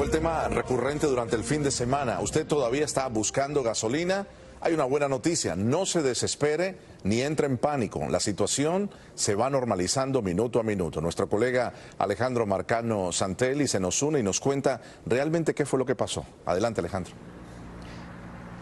Fue el tema recurrente durante el fin de semana. Usted todavía está buscando gasolina. Hay una buena noticia, no se desespere ni entre en pánico. La situación se va normalizando minuto a minuto. Nuestro colega Alejandro Marcano Santelli se nos une y nos cuenta realmente qué fue lo que pasó. Adelante Alejandro.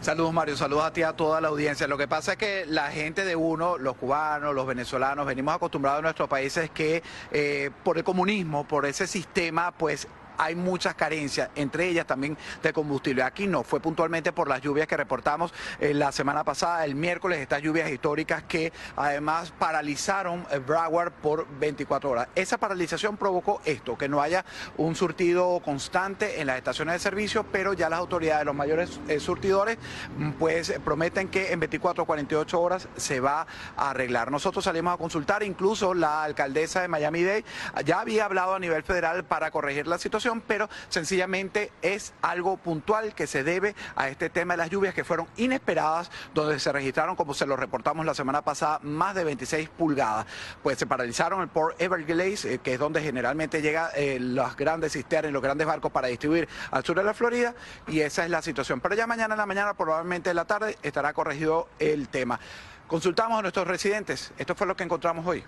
Saludos Mario, saludos a ti, a toda la audiencia. Lo que pasa es que la gente de uno, los cubanos, los venezolanos, venimos acostumbrados a nuestros países que eh, por el comunismo, por ese sistema, pues hay muchas carencias, entre ellas también de combustible. Aquí no, fue puntualmente por las lluvias que reportamos eh, la semana pasada, el miércoles, estas lluvias históricas que además paralizaron eh, Broward por 24 horas. Esa paralización provocó esto, que no haya un surtido constante en las estaciones de servicio, pero ya las autoridades, los mayores eh, surtidores, mm, pues prometen que en 24 o 48 horas se va a arreglar. Nosotros salimos a consultar, incluso la alcaldesa de Miami-Dade ya había hablado a nivel federal para corregir la situación pero sencillamente es algo puntual que se debe a este tema de las lluvias que fueron inesperadas, donde se registraron, como se lo reportamos la semana pasada, más de 26 pulgadas. Pues se paralizaron el Port Everglades, eh, que es donde generalmente llegan eh, las grandes cisternas y los grandes barcos para distribuir al sur de la Florida, y esa es la situación. Pero ya mañana en la mañana, probablemente en la tarde, estará corregido el tema. Consultamos a nuestros residentes. Esto fue lo que encontramos hoy.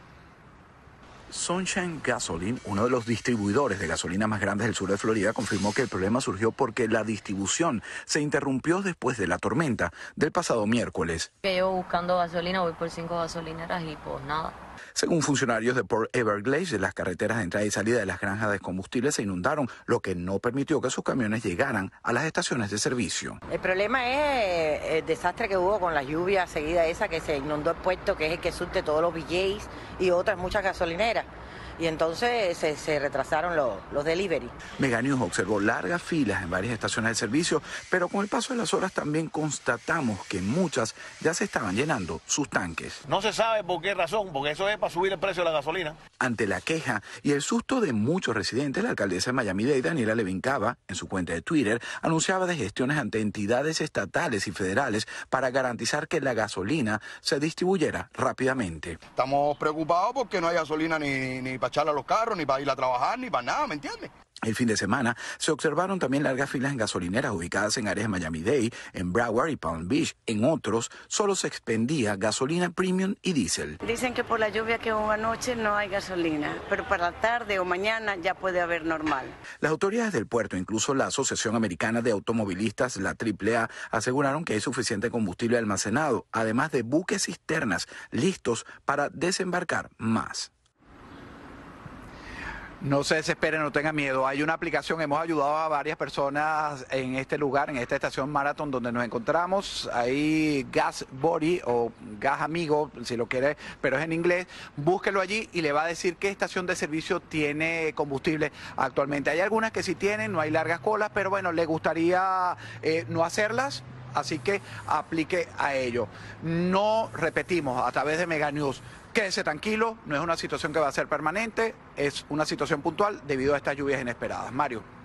Sunshine Gasoline, uno de los distribuidores de gasolina más grandes del sur de Florida, confirmó que el problema surgió porque la distribución se interrumpió después de la tormenta del pasado miércoles. Yo buscando gasolina voy por cinco gasolineras y pues nada. Según funcionarios de Port Everglades, las carreteras de entrada y salida de las granjas de combustible se inundaron, lo que no permitió que sus camiones llegaran a las estaciones de servicio. El problema es eh, el desastre que hubo con la lluvia seguida esa que se inundó el puerto, que es el que surte todos los billetes y otras muchas gasolineras y entonces se, retrasaron los, los delivery. news observó largas filas en varias estaciones de servicio, pero con el paso de las horas también constatamos que muchas ya se estaban llenando sus tanques. No se sabe por qué razón, porque eso es para subir el precio de la gasolina. Ante la queja y el susto de muchos residentes, la alcaldesa de Miami-Dade, Daniela Levincaba, en su cuenta de Twitter, anunciaba de gestiones ante entidades estatales y federales para garantizar que la gasolina se distribuyera rápidamente. Estamos preocupados porque no hay gasolina ni, ni para a los carros, ni para ir a trabajar, ni para nada, ¿me entiendes? El fin de semana se observaron también largas filas en gasolineras ubicadas en áreas de Miami-Dade, en Broward y Palm Beach. En otros solo se expendía gasolina premium y diésel. Dicen que por la lluvia que hubo anoche no hay gasolina, pero para la tarde o mañana ya puede haber normal. Las autoridades del puerto, incluso la Asociación Americana de Automovilistas, la AAA, aseguraron que hay suficiente combustible almacenado, además de buques cisternas listos para desembarcar más. No se desesperen, no tengan miedo. Hay una aplicación, hemos ayudado a varias personas en este lugar, en esta estación Marathon donde nos encontramos. Hay Gas Body o Gas Amigo, si lo quiere, pero es en inglés. Búsquelo allí y le va a decir qué estación de servicio tiene combustible actualmente. Hay algunas que sí tienen, no hay largas colas, pero bueno, le gustaría eh, no hacerlas. Así que aplique a ello. No repetimos a través de Mega News. Quédese tranquilo, no es una situación que va a ser permanente, es una situación puntual debido a estas lluvias inesperadas. Mario.